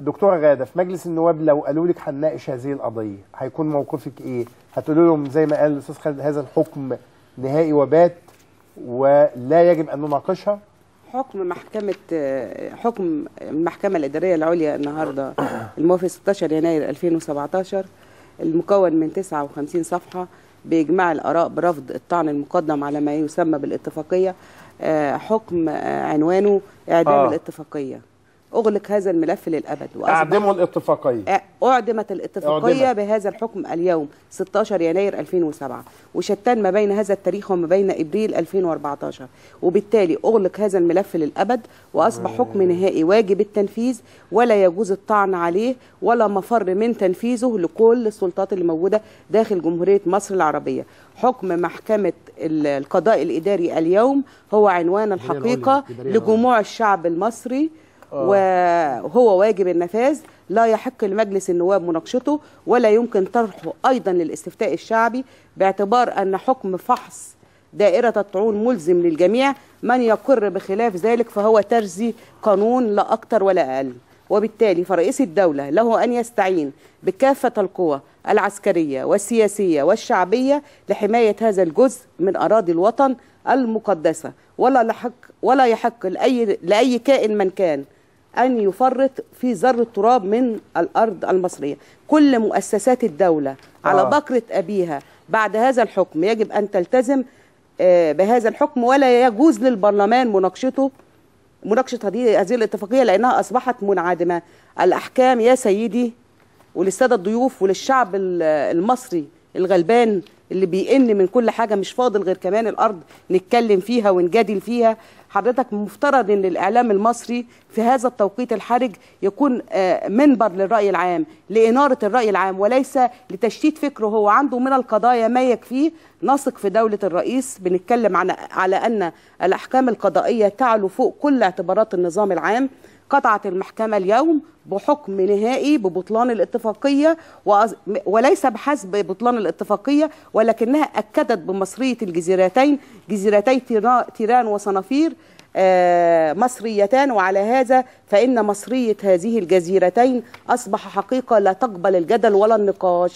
دكتوره غاده في مجلس النواب لو قالوا لك هنناقش هذه القضيه هيكون موقفك ايه؟ هتقولوا لهم زي ما قال الاستاذ خالد هذا الحكم نهائي وبات ولا يجب ان نناقشها؟ حكم محكمة حكم المحكمة الإدارية العليا النهاردة الموافق 16 يناير 2017 المكون من 59 صفحة بإجماع الآراء برفض الطعن المقدم على ما يسمى بالاتفاقية آه، حكم آه، عنوانه إعدام آه. الاتفاقية أغلق هذا الملف للأبد أعدموا الاتفاقية أعدمت الاتفاقية أعدمت. بهذا الحكم اليوم 16 يناير 2007 وشتان ما بين هذا التاريخ وما بين إبريل 2014 وبالتالي أغلق هذا الملف للأبد وأصبح حكم نهائي واجب التنفيذ ولا يجوز الطعن عليه ولا مفر من تنفيذه لكل السلطات اللي موجودة داخل جمهورية مصر العربية حكم محكمة القضاء الإداري اليوم هو عنوان الحقيقة لجموع الشعب المصري آه. وهو واجب النفاذ لا يحق لمجلس النواب مناقشته ولا يمكن طرحه أيضا للاستفتاء الشعبي باعتبار أن حكم فحص دائرة الطعون ملزم للجميع من يقر بخلاف ذلك فهو ترزي قانون لا أكتر ولا أقل وبالتالي فرئيس الدولة له أن يستعين بكافة القوى العسكرية والسياسية والشعبية لحماية هذا الجزء من أراضي الوطن المقدسة ولا, لحق ولا يحق لأي, لأي كائن من كان أن يفرط في ذرة تراب من الأرض المصرية كل مؤسسات الدولة على آه. بكرة أبيها بعد هذا الحكم يجب أن تلتزم آه، بهذا الحكم ولا يجوز للبرلمان مناقشته مناقشة هذه الاتفاقية لأنها أصبحت منعدمة الأحكام يا سيدي وللسادة الضيوف وللشعب المصري الغلبان اللي بيقن من كل حاجه مش فاضل غير كمان الارض نتكلم فيها ونجادل فيها حضرتك مفترض ان الاعلام المصري في هذا التوقيت الحرج يكون آه، منبر للراي العام لاناره الراي العام وليس لتشتيت فكره هو عنده من القضايا ما يكفيه نثق في دوله الرئيس بنتكلم على على ان الاحكام القضائيه تعلو فوق كل اعتبارات النظام العام قطعت المحكمة اليوم بحكم نهائي ببطلان الاتفاقية وليس بحسب بطلان الاتفاقية ولكنها أكدت بمصرية الجزيرتين جزيرتي تيران وصنافير آه، مصريتان وعلى هذا فإن مصرية هذه الجزيرتين أصبح حقيقة لا تقبل الجدل ولا النقاش